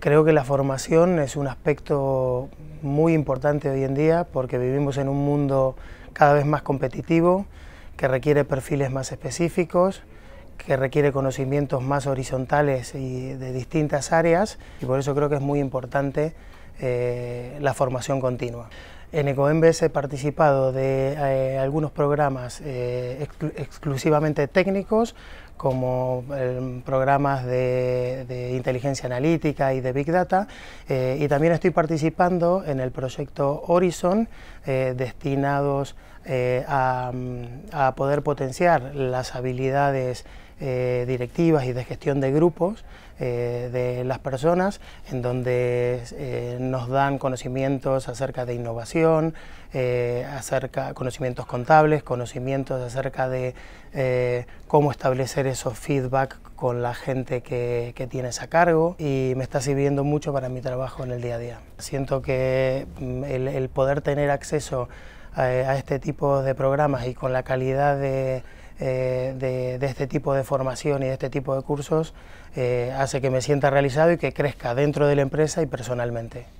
Creo que la formación es un aspecto muy importante hoy en día porque vivimos en un mundo cada vez más competitivo, que requiere perfiles más específicos, que requiere conocimientos más horizontales y de distintas áreas y por eso creo que es muy importante eh, la formación continua. En Ecoembes he participado de eh, algunos programas eh, exclusivamente técnicos como eh, programas de, inteligencia analítica y de Big Data. Eh, y también estoy participando en el proyecto Horizon, eh, destinados a poder potenciar las habilidades eh, directivas y de gestión de grupos eh, de las personas, en donde eh, nos dan conocimientos acerca de innovación, acerca conocimientos contables, conocimientos acerca de cómo establecer esos feedback con la gente que, tienes a cargo y me está sirviendo mucho para mi trabajo en el día a día. Siento que mm, el, poder tener acceso a este tipo de programas y con la calidad de eh, de, este tipo de formación y de este tipo de cursos eh, hace que me sienta realizado y que crezca dentro de la empresa y personalmente.